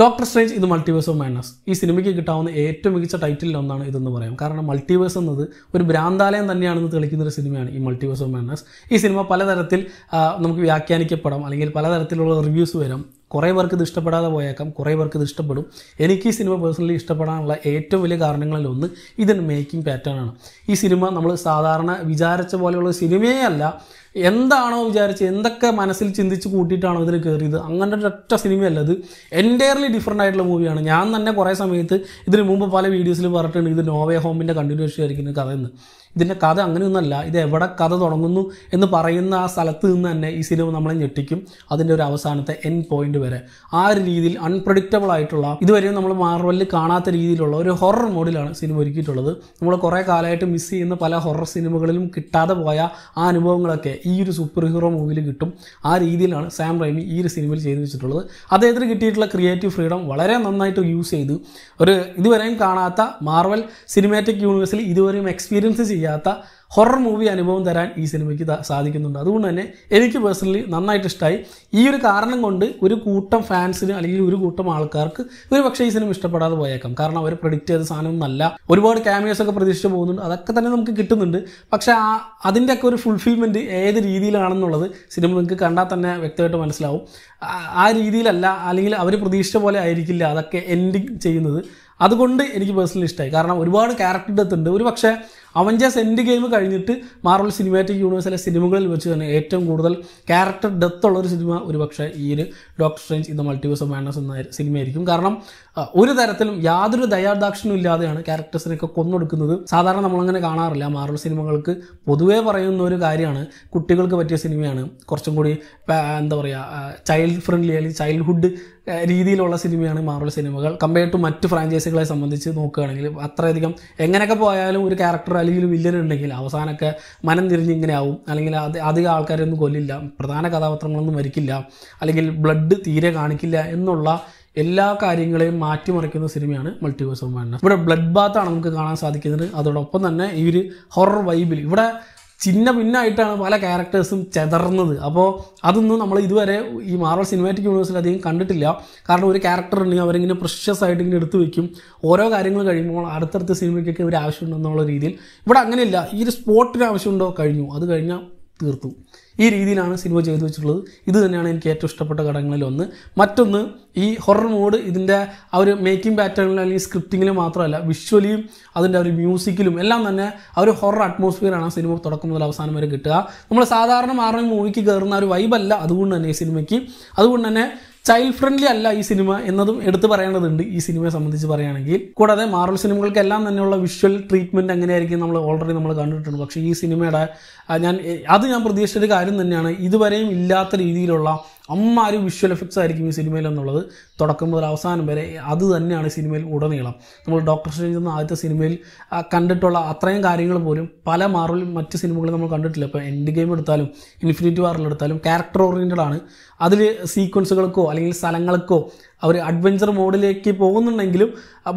doctor Strange ഇത് Multiverse of Madness ഈ സിനിമയ്ക്ക് കിട്ടാവുന്ന ഏറ്റവും മികച്ച ടൈറ്റിലിൽ ഒന്നാണ് ഇതെന്ന് പറയാം കാരണം മൾട്ടിവേഴ്സ് എന്നത് ഒരു ഭ്രാന്താലയം തന്നെയാണെന്ന് തെളിക്കുന്ന ഒരു സിനിമയാണ് ഈ മൾട്ടിവേഴ്സ് ഓഫ് മൈനസ് ഈ സിനിമ പലതരത്തിൽ നമുക്ക് വ്യാഖ്യാനിക്കപ്പെടാം അല്ലെങ്കിൽ പലതരത്തിലുള്ള റിവ്യൂസ് വരാം കുറേ പേർക്ക് ഇത് ഇഷ്ടപ്പെടാതെ പോയേക്കാം കുറേ പേർക്ക് ഇത് ഇഷ്ടപ്പെടും എനിക്ക് ഈ സിനിമ പേഴ്സണലി ഇഷ്ടപ്പെടാനുള്ള ഏറ്റവും വലിയ കാരണങ്ങളിൽ ഒന്ന് മേക്കിംഗ് പാറ്റേൺ ആണ് ഈ സിനിമ നമ്മൾ സാധാരണ വിചാരിച്ച പോലെയുള്ള സിനിമയേ അല്ല എന്താണോ വിചാരിച്ച് എന്തൊക്കെ മനസ്സിൽ ചിന്തിച്ച് കൂട്ടിയിട്ടാണോ ഇതിൽ കയറിയത് അങ്ങനെ ഒറ്റ സിനിമയല്ല ഇത് എൻറ്റയർലി ഡിഫറെൻ്റ് ആയിട്ടുള്ള മൂവിയാണ് ഞാൻ തന്നെ കുറേ സമയത്ത് ഇതിന് മുമ്പ് പല വീഡിയോസിൽ പറഞ്ഞിട്ടുണ്ട് ഇത് നോവേ ഹോമിൻ്റെ കണ്ടിന്യൂഷൻ ആയിരിക്കുന്ന കഥ എന്ന് ഇതിൻ്റെ കഥ അങ്ങനെയൊന്നല്ല ഇത് എവിടെ കഥ തുടങ്ങുന്നു എന്ന് പറയുന്ന ആ സ്ഥലത്ത് നിന്ന് തന്നെ ഈ സിനിമ നമ്മളെ ഞെട്ടിക്കും അതിൻ്റെ ഒരു അവസാനത്തെ എൻ പോയിന്റ് വരെ ആ ഒരു രീതിയിൽ അൺപ്രഡിക്റ്റബിൾ ആയിട്ടുള്ള ഇതുവരെയും നമ്മൾ മാർവലിൽ കാണാത്ത രീതിയിലുള്ള ഒരു ഹൊറർ മോഡിലാണ് സിനിമ ഒരുക്കിയിട്ടുള്ളത് നമ്മൾ കുറേ കാലമായിട്ട് മിസ് ചെയ്യുന്ന പല ഹൊറർ സിനിമകളിലും കിട്ടാതെ പോയ ആ അനുഭവങ്ങളൊക്കെ ഈ ഒരു സൂപ്പർ ഹീറോ മൂവിയിൽ കിട്ടും ആ രീതിയിലാണ് സാം റൈമി ഈ ഒരു സിനിമയിൽ ചെയ്തു വെച്ചിട്ടുള്ളത് അദ്ദേഹത്തിന് കിട്ടിയിട്ടുള്ള ക്രിയേറ്റീവ് ഫ്രീഡം വളരെ നന്നായിട്ട് യൂസ് ചെയ്ത് ഒരു ഇതുവരെയും കാണാത്ത മാർവൽ സിനിമാറ്റിക് യൂണിവേഴ്സിൽ ഇതുവരെയും എക്സ്പീരിയൻസ് ചെയ്യുക ചെയ്യാത്ത ഹൊറർ മൂവി അനുഭവം തരാൻ ഈ സിനിമയ്ക്ക് സാധിക്കുന്നുണ്ട് അതുകൊണ്ട് തന്നെ എനിക്ക് പേഴ്സണലി നന്നായിട്ട് ഇഷ്ടമായി ഈ ഒരു കാരണം കൊണ്ട് ഒരു കൂട്ടം ഫാൻസിന് അല്ലെങ്കിൽ ഒരു കൂട്ടം ആൾക്കാർക്ക് ഒരു പക്ഷേ ഈ സിനിമ ഇഷ്ടപ്പെടാതെ പോയേക്കാം കാരണം അവർ പ്രെഡിക്റ്റ് ചെയ്ത സാധനം സാധനമൊന്നുമല്ല ഒരുപാട് ക്യാമിയോസ് ഒക്കെ പ്രതീക്ഷിച്ച് പോകുന്നുണ്ട് അതൊക്കെ തന്നെ നമുക്ക് കിട്ടുന്നുണ്ട് പക്ഷേ ആ അതിൻ്റെയൊക്കെ ഒരു ഫുൾഫിൽമെൻറ്റ് ഏത് രീതിയിലാണെന്നുള്ളത് സിനിമ നിങ്ങൾക്ക് കണ്ടാൽ തന്നെ വ്യക്തമായിട്ട് മനസ്സിലാവും ആ രീതിയിലല്ല അല്ലെങ്കിൽ അവർ പ്രതീക്ഷിച്ച പോലെ ആയിരിക്കില്ല അതൊക്കെ എൻഡിങ് ചെയ്യുന്നത് അതുകൊണ്ട് എനിക്ക് പേഴ്സണലി ഇഷ്ടമായി കാരണം ഒരുപാട് ക്യാരക്ടർ ഡെത്ത് ഉണ്ട് ഒരു പക്ഷേ അവഞ്ചേഴ്സ് എൻഡ് ഗെയിം കഴിഞ്ഞിട്ട് മാർവൽ സിനിമാറ്റിക് യൂണിവേഴ്സിലെ സിനിമകളിൽ വെച്ച് തന്നെ ഏറ്റവും കൂടുതൽ ക്യാരക്ടർ ഡെത്ത് ഉള്ള ഒരു സിനിമ ഈ ഒരു Doctor Strange in the Multiverse of Madness എന്ന സിനിമയായിരിക്കും കാരണം ഒരു തരത്തിലും യാതൊരു ദയാദാക്ഷിണും ഇല്ലാതെയാണ് ക്യാരക്ടേഴ്സിനെയൊക്കെ കൊന്നൊടുക്കുന്നത് സാധാരണ നമ്മളങ്ങനെ കാണാറില്ല മാർവൽ സിനിമകൾക്ക് പൊതുവേ പറയുന്ന ഒരു കാര്യമാണ് കുട്ടികൾക്ക് പറ്റിയ സിനിമയാണ് കുറച്ചും കൂടി എന്താ പറയുക ചൈൽഡ് ഫ്രണ്ട്ലി അല്ലെങ്കിൽ ചൈൽഡ്ഹുഡ് രീതിയിലുള്ള സിനിമയാണ് മാർവൽ സിനിമകൾ കമ്പയർ ടു മറ്റ് ഫ്രാഞ്ചൈസികളെ സംബന്ധിച്ച് നോക്കുകയാണെങ്കിൽ അത്രയധികം എങ്ങനെയൊക്കെ പോയാലും ഒരു ക്യാരക്ടർ അല്ലെങ്കിൽ വില്ലൻ ഉണ്ടെങ്കിൽ അവസാനമൊക്കെ മനം ഇങ്ങനെ ആവും അല്ലെങ്കിൽ അത് അധികം ആൾക്കാരൊന്നും കൊല്ലില്ല പ്രധാന കഥാപാത്രങ്ങളൊന്നും മരിക്കില്ല അല്ലെങ്കിൽ ബ്ലഡ് തീരെ കാണിക്കില്ല എന്നുള്ള എല്ലാ കാര്യങ്ങളെയും മാറ്റിമറിക്കുന്ന സിനിമയാണ് മൾട്ടിവേഴ്സ് ഓഫ് മാഡ്നസ് ഇവിടെ ബ്ലഡ് ബാത്ത് ആണ് നമുക്ക് കാണാൻ സാധിക്കുന്നത് അതോടൊപ്പം തന്നെ ഈ ഒരു ഹൊറർ വൈബിൽ ഇവിടെ ചിന്ന ഭിന്നായിട്ടാണ് പല ക്യാരക്ടേഴ്സും ചെതർന്നത് അപ്പോൾ അതൊന്നും നമ്മൾ ഇതുവരെ ഈ മാർവൽ സിനിമാറ്റിക് യൂണിവേഴ്സിൽ അധികം കണ്ടിട്ടില്ല കാരണം ഒരു ക്യാരക്ടർ ഉണ്ടെങ്കിൽ അവരിങ്ങനെ പ്രഷ്യസ് ആയിട്ട് ഇങ്ങനെ എടുത്തു വെക്കും ഓരോ കാര്യങ്ങൾ കഴിയുമ്പോൾ അടുത്തടുത്ത സിനിമയ്ക്കൊക്കെ ഒരു ആവശ്യമുണ്ടെന്നുള്ള രീതിയിൽ ഇവിടെ അങ്ങനെയില്ല ഈ ഒരു സ്പോട്ടിന് ആവശ്യമുണ്ടോ കഴിഞ്ഞു അത് കഴിഞ്ഞാൽ തീർത്തു ഈ രീതിയിലാണ് സിനിമ ചെയ്തു വെച്ചിട്ടുള്ളത് ഇത് തന്നെയാണ് എനിക്ക് ഏറ്റവും ഇഷ്ടപ്പെട്ട ഒന്ന് മറ്റൊന്ന് ഈ ഹൊറർ മോഡ് ഇതിൻ്റെ ആ ഒരു മേക്കിംഗ് പാറ്റേണിൽ അല്ലെങ്കിൽ സ്ക്രിപ്റ്റിങ്ങിലും മാത്രമല്ല വിഷ്വലിയും അതിൻ്റെ ഒരു മ്യൂസിക്കിലും എല്ലാം തന്നെ ആ ഒരു ഹൊറർ അറ്റ്മോസ്ഫിയറാണ് സിനിമ തുടക്കം മുതൽ അവസാനം വരെ കിട്ടുക നമ്മൾ സാധാരണ മാറിയ മൂവിക്ക് കയറുന്ന ഒരു വൈബല്ല അതുകൊണ്ട് തന്നെ ഈ സിനിമയ്ക്ക് അതുകൊണ്ട് തന്നെ ചൈൽഡ് ഫ്രണ്ട്ലി അല്ല ഈ സിനിമ എന്നതും എടുത്തു പറയേണ്ടതുണ്ട് ഈ സിനിമയെ സംബന്ധിച്ച് പറയുകയാണെങ്കിൽ കൂടാതെ മാർവൽ സിനിമകൾക്കെല്ലാം തന്നെയുള്ള വിഷ്വൽ ട്രീറ്റ്മെന്റ് അങ്ങനെയായിരിക്കും നമ്മൾ ഓൾറെഡി നമ്മൾ കണ്ടിട്ടുണ്ട് പക്ഷേ ഈ സിനിമയുടെ ഞാൻ അത് ഞാൻ ഒരു കാര്യം തന്നെയാണ് ഇതുവരെയും ഇല്ലാത്ത രീതിയിലുള്ള അമ്മ ഒരു വിഷ്വൽ എഫക്ട്സ് ആയിരിക്കും ഈ സിനിമയിൽ എന്നുള്ളത് തുടക്കം മുതൽ അവസാനം വരെ അത് തന്നെയാണ് സിനിമയിൽ ഉടനീളം നമ്മൾ ഡോക്ടർ സ്ട്രേഞ്ച് എന്ന ആദ്യത്തെ സിനിമയിൽ കണ്ടിട്ടുള്ള അത്രയും കാര്യങ്ങൾ പോലും പല മാർവലും മറ്റ് സിനിമകളിൽ നമ്മൾ കണ്ടിട്ടില്ല ഇപ്പോൾ എൻഡ് ഗെയിം എടുത്താലും ഇൻഫിനിറ്റി വാറിൽ എടുത്താലും ക്യാരക്ടർ ഓറിയൻറ്റഡ് ആണ് അതിൽ സീക്വൻസുകൾക്കോ അല്ലെങ്കിൽ സ്ഥലങ്ങൾക്കോ അവർ അഡ്വഞ്ചർ മോഡിലേക്ക് പോകുന്നുണ്ടെങ്കിലും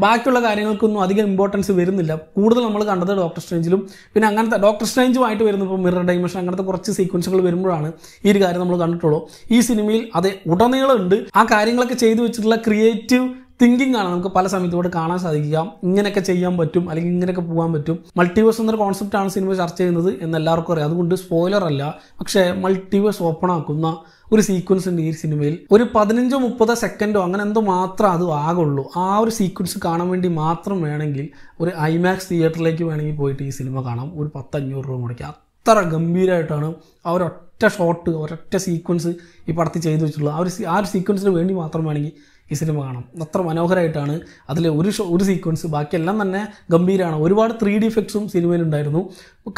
ബാക്കിയുള്ള കാര്യങ്ങൾക്കൊന്നും അധികം ഇമ്പോർട്ടൻസ് വരുന്നില്ല കൂടുതൽ നമ്മൾ കണ്ടത് ഡോക്ടർ സ്ട്രേഞ്ചിലും പിന്നെ അങ്ങനത്തെ ഡോക്ടർ സ്ട്രേഞ്ചുമായിട്ട് വരുന്നപ്പോൾ മിറർ ഡൈമൻഷൻ അങ്ങനത്തെ കുറച്ച് സീക്വൻസുകൾ വരുമ്പോഴാണ് ഈ ഒരു കാര്യം നമ്മൾ കണ്ടിട്ടുള്ളൂ ഈ സിനിമയിൽ അതെ ഉടനീളം ആ കാര്യങ്ങളൊക്കെ ചെയ്തു വെച്ചിട്ടുള്ള ക്രിയേറ്റീവ് തിങ്കിങ് ആണ് നമുക്ക് പല സമയത്തും ഇവിടെ കാണാൻ സാധിക്കുക ഇങ്ങനെയൊക്കെ ചെയ്യാൻ പറ്റും അല്ലെങ്കിൽ ഇങ്ങനെയൊക്കെ പോകാൻ പറ്റും മൾട്ടിവേഴ്സ് എന്നൊരു കോൺസെപ്റ്റ് ആണ് സിനിമ ചർച്ച ചെയ്യുന്നത് എന്ന് എല്ലാവർക്കും അറിയാം അതുകൊണ്ട് സ്പോയിലർ അല്ല പക്ഷേ മൾട്ടിവേഴ്സ് ഓപ്പൺ ആക്കുന്ന ഒരു സീക്വൻസ് ഉണ്ട് ഈ സിനിമയിൽ ഒരു പതിനഞ്ചോ മുപ്പതോ സെക്കൻഡോ അങ്ങനെ എന്തോ മാത്രം അത് ആകുള്ളൂ ആ ഒരു സീക്വൻസ് കാണാൻ വേണ്ടി മാത്രം വേണമെങ്കിൽ ഒരു ഐമാക്സ് തിയേറ്ററിലേക്ക് വേണമെങ്കിൽ പോയിട്ട് ഈ സിനിമ കാണാം ഒരു പത്തഞ്ഞൂറ് രൂപ മുടക്കാം അത്ര ഗംഭീരമായിട്ടാണ് ആ ഒരൊറ്റ ഒറ്റ ഷോട്ട് ഒരൊറ്റ സീക്വൻസ് ഈ പടത്തിൽ ചെയ്തു വെച്ചിട്ടുള്ളത് ആ ഒരു ആ ഒരു സീക്വൻസിന് വേണ്ടി മാത്രം വേണമെങ്കിൽ ഈ സിനിമ കാണാം അത്ര മനോഹരമായിട്ടാണ് അതിലെ ഒരു ഒരു സീക്വൻസ് ബാക്കിയെല്ലാം തന്നെ ഗംഭീരമാണ് ഒരുപാട് ത്രീ ഡി എഫക്ട്സും സിനിമയിലുണ്ടായിരുന്നു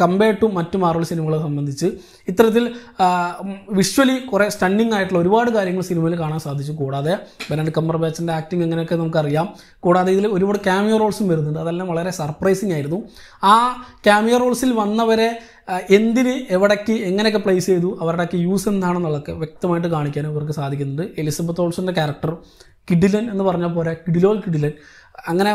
കമ്പയർഡ് ടു മറ്റ് മാർവൽ സിനിമകളെ സംബന്ധിച്ച് ഇത്തരത്തിൽ വിഷ്വലി കുറേ സ്റ്റണ്ണിങ് ആയിട്ടുള്ള ഒരുപാട് കാര്യങ്ങൾ സിനിമയിൽ കാണാൻ സാധിച്ചു കൂടാതെ ബെനാഡ് കമ്പർ ബാച്ചിൻ്റെ ആക്ടിങ് അങ്ങനെയൊക്കെ നമുക്കറിയാം കൂടാതെ ഇതിൽ ഒരുപാട് ക്യാമിയോ റോൾസും വരുന്നുണ്ട് അതെല്ലാം വളരെ സർപ്രൈസിങ് ആയിരുന്നു ആ ക്യാമിയോ റോൾസിൽ വന്നവരെ എന്തിന് എവിടേക്ക് എങ്ങനെയൊക്കെ പ്ലേസ് ചെയ്തു അവരുടെയൊക്കെ യൂസ് എന്താണെന്നുള്ളതൊക്കെ വ്യക്തമായിട്ട് കാണിക്കാനും ഇവർക്ക് സാധിക്കുന്നുണ്ട് എലിസബത്ത് ഓൾസിൻ്റെ ക്യാരക്ടർ കിഡിലൻ എന്ന് പറഞ്ഞ പോലെ കിഡിലോൽ കിഡിലൻ അങ്ങനെ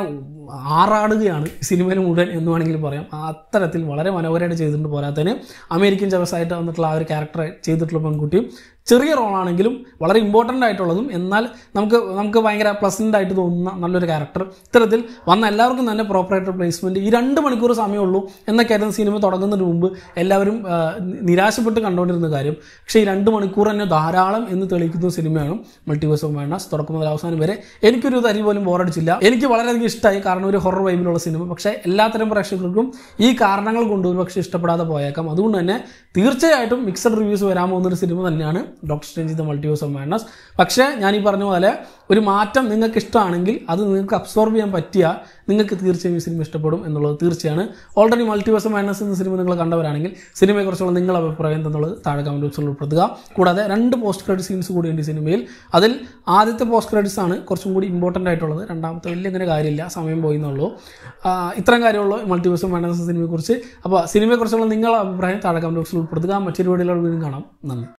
ആറാടുകയാണ് സിനിമയിൽ മുഴുവൻ എന്ന് വേണമെങ്കിൽ പറയാം അത്തരത്തിൽ വളരെ മനോഹരമായിട്ട് ചെയ്തിട്ടുണ്ട് പോരാത്തതിന് അമേരിക്കൻ ചവസായിട്ട് വന്നിട്ടുള്ള ആ ഒരു ക്യാരക്ടർ ചെയ്തിട്ടുള്ള പെൺകുട്ടിയും ചെറിയ റോളാണെങ്കിലും വളരെ ഇമ്പോർട്ടൻ്റ് ആയിട്ടുള്ളതും എന്നാൽ നമുക്ക് നമുക്ക് ഭയങ്കര പ്ലസൻ്റ് ആയിട്ട് തോന്നുന്ന നല്ലൊരു ക്യാരക്ടർ ഇത്തരത്തിൽ വന്ന എല്ലാവർക്കും തന്നെ പ്രോപ്പറായിട്ട് പ്ലേസ്മെൻറ്റ് ഈ രണ്ട് മണിക്കൂർ സമയമുള്ളൂ എന്നൊക്കെയായിരുന്നു സിനിമ തുടങ്ങുന്നതിന് മുമ്പ് എല്ലാവരും നിരാശപ്പെട്ട് കണ്ടുകൊണ്ടിരുന്ന കാര്യം പക്ഷേ ഈ രണ്ട് മണിക്കൂർ തന്നെ ധാരാളം എന്ന് തെളിയിക്കുന്ന സിനിമയാണ് മൾട്ടിവേഴ്സ് ഓഫ് മൈനസ് തുടക്കം മുതൽ അവസാനം വരെ എനിക്കൊരു തരി പോലും ബോറടിച്ചില്ല എനിക്ക് വളരെയധികം ഇഷ്ടമായി കാരണം ഒരു ഹൊറർ വൈബിലുള്ള സിനിമ പക്ഷേ എല്ലാത്തരം പ്രേക്ഷകർക്കും ഈ കാരണങ്ങൾ കൊണ്ട് പക്ഷേ ഇഷ്ടപ്പെടാതെ പോയേക്കാം അതുകൊണ്ട് തന്നെ തീർച്ചയായിട്ടും മിക്സഡ് റിവ്യൂസ് വരാൻ പോകുന്ന ഒരു സിനിമ തന്നെയാണ് Doctor Strange the Multiverse of Madness പക്ഷേ ഞാൻ ഈ പറഞ്ഞ പോലെ ഒരു മാറ്റം നിങ്ങൾക്ക് ഇഷ്ടമാണെങ്കിൽ അത് നിങ്ങൾക്ക് അബ്സോർബ് ചെയ്യാൻ പറ്റിയ നിങ്ങൾക്ക് തീർച്ചയായും ഈ സിനിമ ഇഷ്ടപ്പെടും എന്നുള്ളത് തീർച്ചയാണ് ഓൾറെഡി മൾട്ടിവേഴ്സ് ഓഫ് മാഡ്നസ് എന്ന സിനിമ നിങ്ങൾ കണ്ടവരാണെങ്കിൽ സിനിമയെക്കുറിച്ചുള്ള നിങ്ങളുടെ അഭിപ്രായം എന്നുള്ളത് താഴെ കമൻറ്റ് ബോക്സിൽ ഉൾപ്പെടുത്തുക കൂടാതെ രണ്ട് പോസ്റ്റ് ക്രെഡിറ്റ് സീൻസ് കൂടിയുണ്ട് ഈ സിനിമയിൽ അതിൽ ആദ്യത്തെ പോസ്റ്റ് ക്രെഡിറ്റ്സ് ആണ് കുറച്ചും കൂടി ഇമ്പോർട്ടൻ്റ് ആയിട്ടുള്ളത് രണ്ടാമത്തെ വലിയ അങ്ങനെ കാര്യമില്ല സമയം പോയി എന്നുള്ളൂ ഇത്രയും കാര്യമുള്ളൂ ഓഫ് മാഡ്നസ് സിനിമയെക്കുറിച്ച് അപ്പോൾ സിനിമയെക്കുറിച്ചുള്ള നിങ്ങളുടെ അഭിപ്രായം താഴെ കമൻറ്റ് ബോക്സിൽ ഉൾപ്പെടുത്തുക മറ്റൊരു വീഡിയോയിലുള്ള വീണ്ടും കാണാം നന്ദി